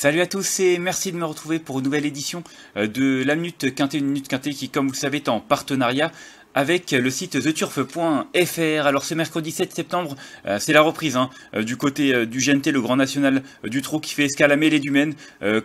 Salut à tous et merci de me retrouver pour une nouvelle édition euh, de la Minute Quintée, une Minute Quintet qui, comme vous le savez, est en partenariat avec le site theturf.fr. Alors ce mercredi 7 septembre, euh, c'est la reprise hein, euh, du côté euh, du GNT, le Grand National du Trou qui fait escale à Maine.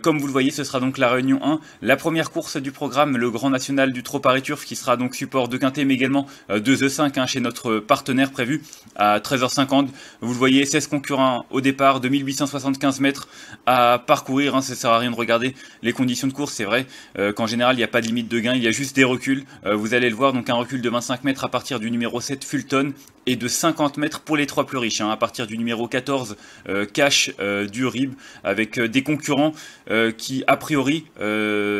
comme vous le voyez, ce sera donc la Réunion 1, la première course du programme, le Grand National du Trou Paris Turf qui sera donc support de Quintet mais également de The 5 hein, chez notre partenaire prévu à 13h50. Vous le voyez, 16 concurrents au départ, 2875 mètres à parcourir. Hein, ça sert à rien de regarder les conditions de course, c'est vrai qu'en général il n'y a pas de limite de gain, il y a juste des reculs. vous allez le voir, donc un recul de 25 mètres à partir du numéro 7 Fulton et de 50 mètres pour les trois plus riches, hein, à partir du numéro 14 euh, Cash euh, du RIB, avec euh, des concurrents qui, a priori,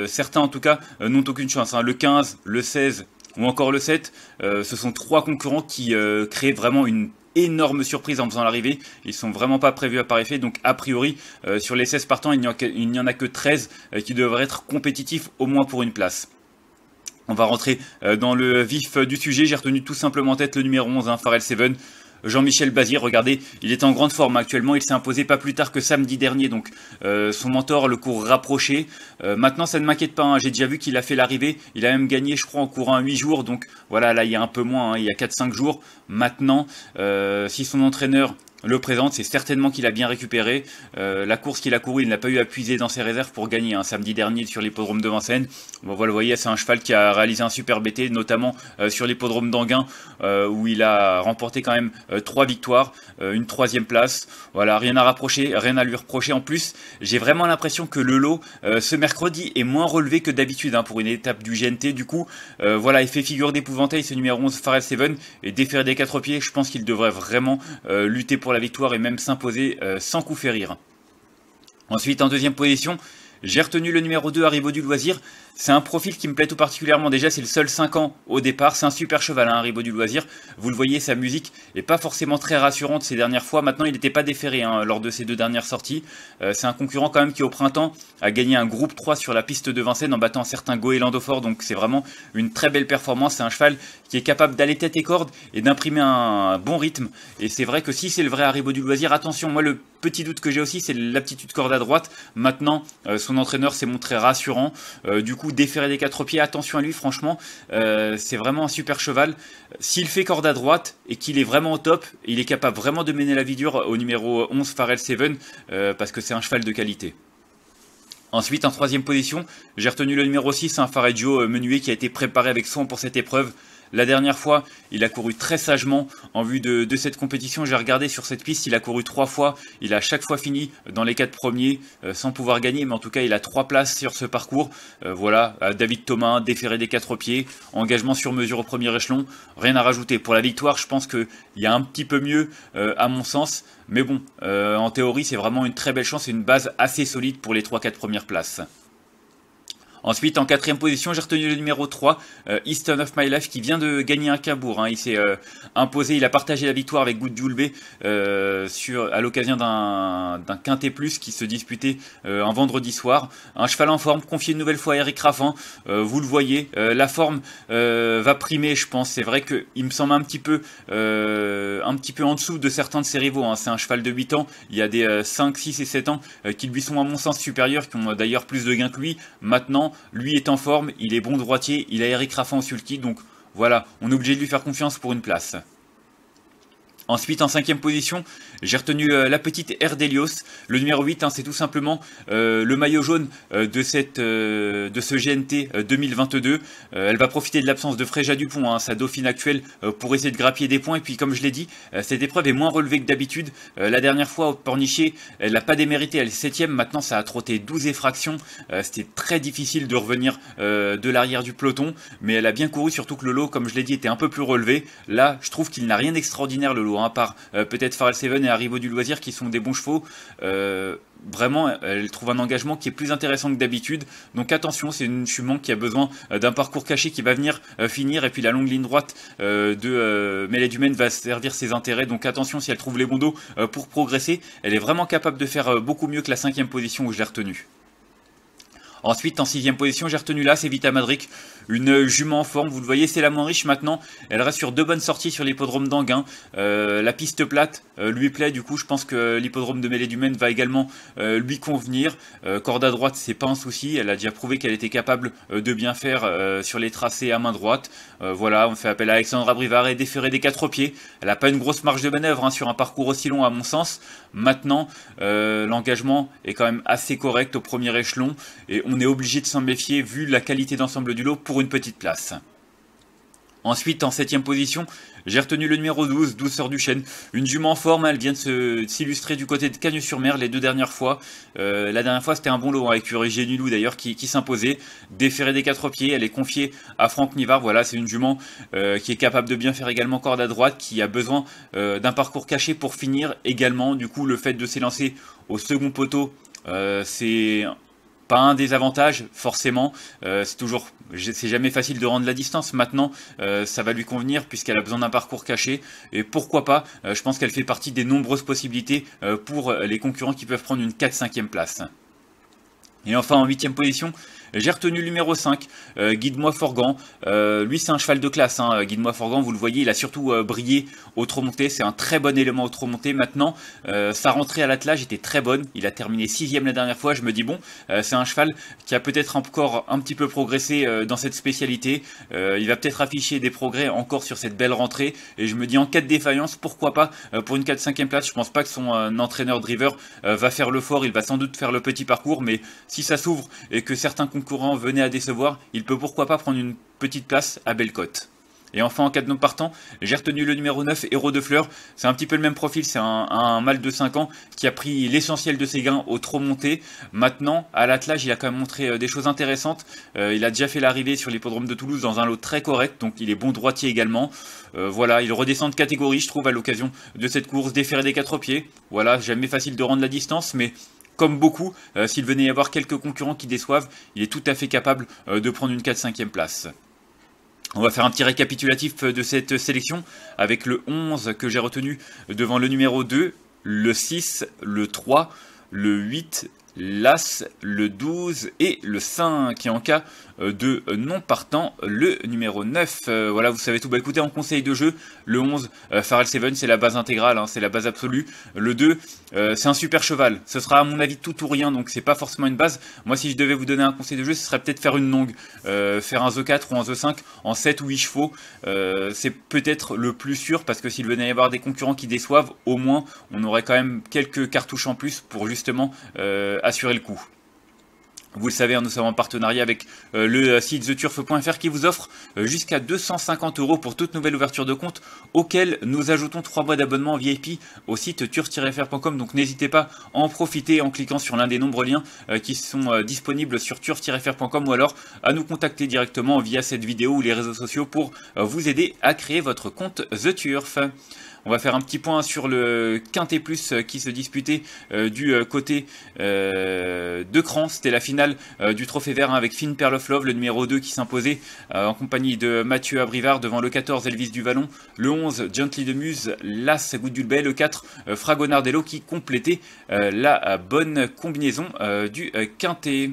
certains en tout cas, n'ont aucune chance. Hein. le 15, le 16 ou encore le 7, ce sont trois concurrents qui créent vraiment une énorme surprise en faisant l'arrivée. Ils sont vraiment pas prévus à par effet. Donc, a priori, sur les 16 partants, il n'y en, a que 13 qui devraient être compétitifs au moins pour une place. On va rentrer euh, dans le vif euh, du sujet. J'ai retenu tout simplement en tête le numéro 11, hein, Seven. Jean-Michel Bazir, regardez, il est en grande forme actuellement, il s'est imposé pas plus tard que samedi dernier, donc euh, son mentor le court rapproché. maintenant, ça ne m'inquiète pas, hein. j'ai déjà vu qu'il a fait l'arrivée, il a même gagné, je crois, en courant 8 jours, donc voilà, là il y a un peu moins, hein. il y a 4-5 jours. Maintenant, si son entraîneur le présente, c'est certainement qu'il a bien récupéré. Euh, la course qu'il a courue, il n'a pas eu à puiser dans ses réserves pour gagner. un hein, samedi dernier sur l'hippodrome de Vincennes, Bon, vous le voyez, c'est un cheval qui a réalisé un super BT, notamment euh, sur l'hippodrome d'Anguin, euh, où il a remporté quand même trois victoires, une troisième place. Voilà, rien à rapprocher, rien à lui reprocher. En plus, j'ai vraiment l'impression que le lot ce mercredi est moins relevé que d'habitude hein, pour une étape du GNT. Du coup, voilà, il fait figure d'épouvantail ce numéro 11 Farel Seven et défaire des quatre pieds. Je pense qu'il devrait vraiment lutter pour la victoire et même s'imposer euh, sans coup férir. Ensuite, en deuxième position, j'ai retenu le numéro 2 Riveau du Loisir c'est un profil qui me plaît tout particulièrement. Déjà, c'est le seul 5 ans au départ. C'est un super cheval, un hein, Ribot du Loisir. Vous le voyez, sa musique est pas forcément très rassurante ces dernières fois. Maintenant, il n'était pas déféré hein, lors de ses deux dernières sorties. Euh, c'est un concurrent quand même qui, au printemps, a gagné un groupe 3 sur la piste de Vincennes en battant certains certain Donc, c'est vraiment une très belle performance. C'est un cheval qui est capable d'aller tête et corde et d'imprimer un bon rythme. Et c'est vrai que si c'est le vrai Haribo du Loisir, attention, moi, le petit doute que j'ai aussi, c'est l'aptitude corde à droite. Maintenant, euh, son entraîneur s'est montré rassurant. Euh, du coup, déférer des quatre pieds, attention à lui, franchement, euh, c'est vraiment un super cheval. S'il fait corde à droite et qu'il est vraiment au top, il est capable vraiment de mener la vie dure au numéro 11 Farrell 7, euh, parce que c'est un cheval de qualité. Ensuite, en troisième position, j'ai retenu le numéro 6, un Joe euh, menuet qui a été préparé avec soin pour cette épreuve. La dernière fois, il a couru très sagement en vue de, cette compétition. J'ai regardé sur cette piste, il a couru trois fois. Il a chaque fois fini dans les quatre premiers euh, sans pouvoir gagner, mais en tout cas, il a trois places sur ce parcours. Euh, voilà, David Thomas, déféré des quatre pieds, engagement sur mesure au premier échelon. Rien à rajouter. Pour la victoire, je pense qu'il y a un petit peu mieux euh, à mon sens. Mais bon, en théorie, c'est vraiment une très belle chance et une base assez solide pour les 3-4 premières places. Ensuite, en quatrième position, j'ai retenu le numéro 3, euh, of My Life, qui vient de gagner un Cabourg. Hein. Il s'est euh, imposé, il a partagé la victoire avec Good Julbe euh, sur à l'occasion d'un quintet plus qui se disputait euh, un vendredi soir. Un cheval en forme, confié une nouvelle fois à Eric Raffin, euh, vous le voyez, la forme va primer, je pense. C'est vrai qu'il me semble un petit peu, un petit peu en dessous de certains de ses rivaux. Hein. C'est un cheval de 8 ans. Il y a des 5, 6 et 7 ans qui lui sont à mon sens supérieurs, qui ont d'ailleurs plus de gains que lui. Maintenant, lui est en forme, il est bon droitier, il a Eric Rafa en sulky, donc voilà, on est obligé de lui faire confiance pour une place. Ensuite, en cinquième position, j'ai retenu euh, la petite Erdelios. Le numéro 8, hein, c'est tout simplement euh, le maillot jaune euh, de, cette, de ce GNT 2022. elle va profiter de l'absence de Fréja Dupont, hein, sa dauphine actuelle, pour essayer de grappiller des points. Et puis, comme je l'ai dit, cette épreuve est moins relevée que d'habitude. la dernière fois, au Pornichet, elle n'a pas démérité, elle est septième. Maintenant, ça a trotté 12 effractions. C'était très difficile de revenir de l'arrière du peloton. Mais elle a bien couru, surtout que le lot, comme je l'ai dit, était un peu plus relevé. Là, je trouve qu'il n'a rien d'extraordinaire, le lot. Hein, à part euh, peut-être Farrell Seven et Arrivo du Loisir qui sont des bons chevaux. Euh, vraiment, elle trouve un engagement qui est plus intéressant que d'habitude. Donc attention, c'est une chumon qui a besoin euh, d'un parcours caché qui va venir finir. Et puis la longue ligne droite de Mêlée va servir ses intérêts. Donc attention, si elle trouve les bons dos pour progresser, elle est vraiment capable de faire beaucoup mieux que la cinquième position où je l'ai retenue. Ensuite, en sixième position, j'ai retenu là, c'est Vita Madric. Une jument en forme, vous le voyez, c'est la moins riche maintenant. Elle reste sur deux bonnes sorties sur l'hippodrome d'Anguin. Euh, la piste plate euh, lui plaît, du coup, je pense que l'hippodrome de Mêlée du Maine va également euh, lui convenir. corde à droite, c'est pas un souci. Elle a déjà prouvé qu'elle était capable de bien faire sur les tracés à main droite. voilà, on fait appel à Alexandra et déféré des quatre pieds. Elle n'a pas une grosse marge de manœuvre hein, sur un parcours aussi long, à mon sens. Maintenant, l'engagement est quand même assez correct au premier échelon et on est obligé de s'en méfier vu la qualité d'ensemble du lot pour une petite place. Ensuite, en 7 position, j'ai retenu le numéro 12, Douceur du Chêne. Une jument en forme, elle vient de s'illustrer du côté de Cagnes-sur-Mer les deux dernières fois. Euh, la dernière fois, c'était un bon lot avec Urigé Nulou d'ailleurs qui, s'imposait. Déferré des quatre pieds, elle est confiée à Franck Nivard. Voilà, c'est une jument euh, qui est capable de bien faire également corde à droite, qui a besoin euh, d'un parcours caché pour finir également. Du coup, le fait de s'élancer au second poteau, c'est pas un avantages, forcément. Euh, c'est toujours, c'est jamais facile de rendre la distance. Maintenant, euh, ça va lui convenir puisqu'elle a besoin d'un parcours caché. Et pourquoi pas euh, Je pense qu'elle fait partie des nombreuses possibilités pour les concurrents qui peuvent prendre une 4-5e place. Et enfin en huitième position, j'ai retenu le numéro 5, euh, Guide-moi Forgan. Euh, lui, c'est un cheval de classe. Hein. Euh, Guide-moi Forgan, vous le voyez, il a surtout brillé au trop monté. C'est un très bon élément au trop monté. Maintenant, sa rentrée à l'attelage était très bonne. Il a terminé sixième la dernière fois. Je me dis, bon, c'est un cheval qui a peut-être encore un petit peu progressé dans cette spécialité. il va peut-être afficher des progrès encore sur cette belle rentrée. Et je me dis, en cas de défaillance, pourquoi pas pour une 4 5 ème place Je pense pas que son entraîneur-driver va faire le fort. Il va sans doute faire le petit parcours, mais si ça s'ouvre et que certains concurrents venaient à décevoir, il peut pourquoi pas prendre une petite place à Bellecote. Et enfin, en cas de non partant, j'ai retenu le numéro 9, Héros de Fleur. C'est un petit peu le même profil, c'est un, mâle de 5 ans qui a pris l'essentiel de ses gains au trop monté. Maintenant, à l'attelage, il a quand même montré euh, des choses intéressantes. Euh, il a déjà fait l'arrivée sur l'hippodrome de Toulouse dans un lot très correct, donc il est bon droitier également. Euh, voilà, il redescend de catégorie, je trouve, à l'occasion de cette course, déféré des quatre pieds. Voilà, jamais facile de rendre la distance, mais comme beaucoup, euh, s'il venait y avoir quelques concurrents qui déçoivent, il est tout à fait capable euh, de prendre une 4-5e place. On va faire un petit récapitulatif euh, de cette sélection avec le 11 que j'ai retenu devant le numéro 2, le 6, le 3, le 8, l'As, le 12 et le 5. Et en cas euh, de non partant, le numéro 9. Euh, voilà, vous savez tout. Bah écoutez, en conseil de jeu, le 11, euh, 7 c'est la base intégrale, hein, c'est la base absolue. Le 2, euh, c'est un super cheval. Ce sera à mon avis tout ou rien, donc c'est pas forcément une base. Moi, si je devais vous donner un conseil de jeu, ce serait peut-être faire une longue. faire un The 4 ou un The 5 en 7 ou 8 chevaux, c'est peut-être le plus sûr, parce que s'il venait y avoir des concurrents qui déçoivent, au moins, on aurait quand même quelques cartouches en plus pour justement assurer le coup. Vous le savez, hein, nous sommes en partenariat avec euh, le euh, site theturf.fr qui vous offre euh, jusqu'à 250 euros pour toute nouvelle ouverture de compte, auquel nous ajoutons 3 mois d'abonnement VIP au site turf-fr.com. Donc n'hésitez pas à en profiter en cliquant sur l'un des nombreux liens qui sont disponibles sur turf-fr.com ou alors à nous contacter directement via cette vidéo ou les réseaux sociaux pour vous aider à créer votre compte The Turf. On va faire un petit point sur le Quintet Plus euh, qui se disputait euh, du euh, côté de Cran. C'était la finale du Trophée Vert hein, avec Finn Perloflov, le numéro 2 qui s'imposait en compagnie de Mathieu Abrivard devant le 14 Elvis Duvalon, le 11 Gently Demuse, l'As Goudulbet, le 4 Fragonardello qui complétait la bonne combinaison du Quintet.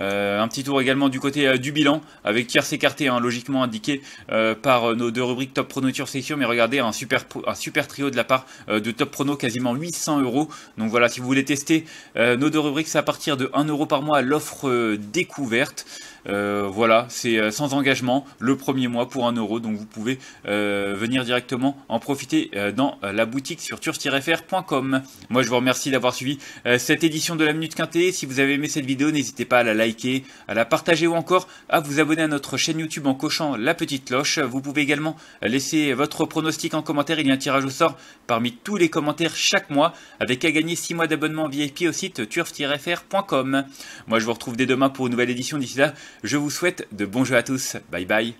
Euh, un petit tour également du côté euh, du bilan, avec tiers écarté, hein, logiquement indiqué euh, par nos deux rubriques Top Prono Turf Mais regardez, un super, un super trio de la part de Top Prono, quasiment 800 euros. Donc voilà, si vous voulez tester nos deux rubriques, c'est à partir de 1 euro par mois l'offre découverte. Euh, voilà, c'est euh, sans engagement le premier mois pour 1 euro, donc vous pouvez euh, venir directement en profiter dans la boutique sur turf-fr.com. Moi je vous remercie d'avoir suivi cette édition de la Minute Quintée. Si vous avez aimé cette vidéo, n'hésitez pas à la liker, à la partager ou encore à vous abonner à notre chaîne YouTube en cochant la petite cloche. Vous pouvez également laisser votre pronostic en commentaire. Il y a un tirage au sort parmi tous les commentaires chaque mois avec à gagner 6 mois d'abonnement VIP au site turf-fr.com. Moi je vous retrouve dès demain pour une nouvelle édition. D'ici là, je vous souhaite de bons jeux à tous. Bye bye.